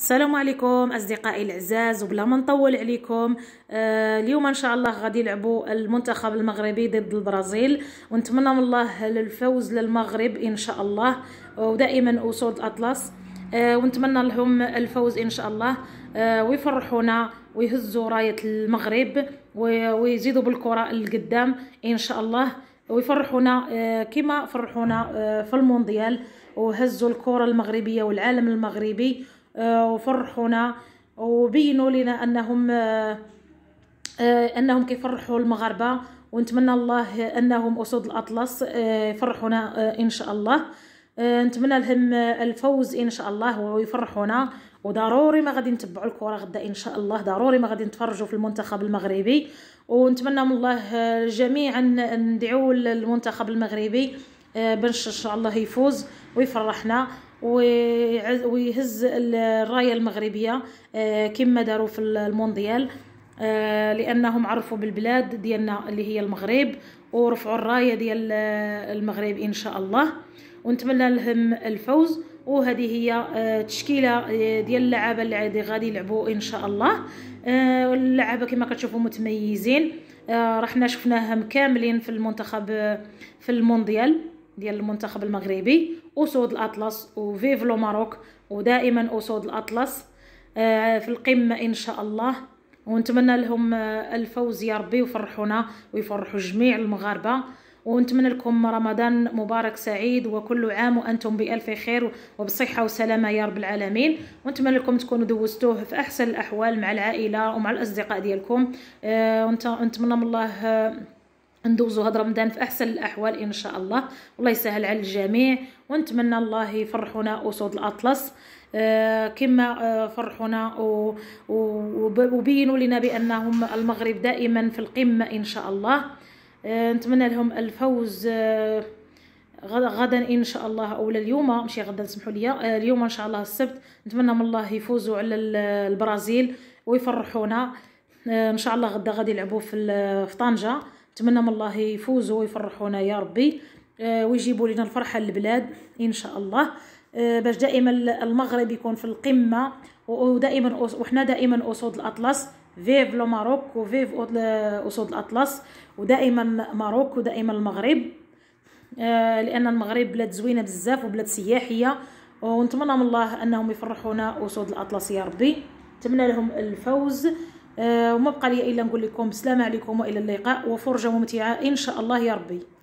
السلام عليكم اصدقائي الاعزاء وبلا ما نطول عليكم آه اليوم ان شاء الله غادي يلعبوا المنتخب المغربي ضد البرازيل ونتمنى من الله الفوز للمغرب ان شاء الله ودائما اسود اطلس آه ونتمنى لهم الفوز ان شاء الله آه ويفرحونا ويهزوا رايه المغرب ويزيدوا بالكره القدام ان شاء الله ويفرحونا آه، كما فرحونا آه، في المونديال وهزوا الكره المغربيه والعالم المغربي آه، وفرحونا وبينوا لنا انهم آه، آه، انهم كيفرحوا المغاربه ونتمنى الله انهم اسود الاطلس يفرحونا ان شاء الله نتمنى لهم الفوز ان شاء الله ويفرحونا وضروري ما غادي نتبعوا الكره غدا ان شاء الله ضروري ما غادي نتفرجوا في المنتخب المغربي ونتمنى من الله جميعا ندعوا للمنتخب المغربي باش ان شاء الله يفوز ويفرحنا ويهز الرايه المغربيه آه، كما داروا في المونديال آه، لانهم عرفوا بالبلاد ديالنا اللي هي المغرب ورفعوا الرايه ديال آه، المغرب ان شاء الله ونتمنى لهم الفوز وهذه هي تشكيله ديال اللعابه اللي غادي يلعبوا ان شاء الله اللعابه كما كتشوفوا متميزين رحنا شفناهم كاملين في المنتخب في المونديال ديال المنتخب المغربي أسود الأطلس وفيف لو ماروك ودائما أسود الأطلس آه، في القمة إن شاء الله ونتمنى لهم آه، الفوز يا ربي ويفرحونا ويفرحوا جميع المغاربة ونتمنى لكم رمضان مبارك سعيد وكل عام وانتم بالف خير وبصحه وسلامه يا رب العالمين ونتمنى لكم تكونوا دوزتوه في احسن الاحوال مع العائله ومع الاصدقاء ديالكم آه، ونتمنى من الله ندوزو هاد رمضان في احسن الاحوال ان شاء الله والله يسهل على الجميع ونتمنى الله يفرحونا اسود الاطلس آه كما آه فرحونا وبينوا لنا بانهم المغرب دائما في القمه ان شاء الله آه نتمنى لهم الفوز آه، غدا ان شاء الله اولا اليوم ماشي غدا سمحوا لي آه، اليوم ان شاء الله السبت نتمنى من الله يفوزوا على البرازيل ويفرحونا آه، ان شاء الله غدا غادي يلعبوا في طنجه نتمنى من الله يفوزوا ويفرحونا يا ربي آه، ويجيبوا لنا الفرحه للبلاد ان شاء الله آه، باش دائما المغرب يكون في القمه ودائما وحنا دائما اسود الاطلس فيف لو ماروك وفيف اسود الاطلس ودائما ماروك ودائما المغرب آه، لان المغرب بلاد زوينه بزاف وبلاد سياحيه ونتمنى من الله انهم يفرحونا اسود الاطلس يا ربي نتمنى لهم الفوز آه، وما بقى لي الا نقول لكم السلام عليكم والى اللقاء وفرجه ممتعه ان شاء الله يا ربي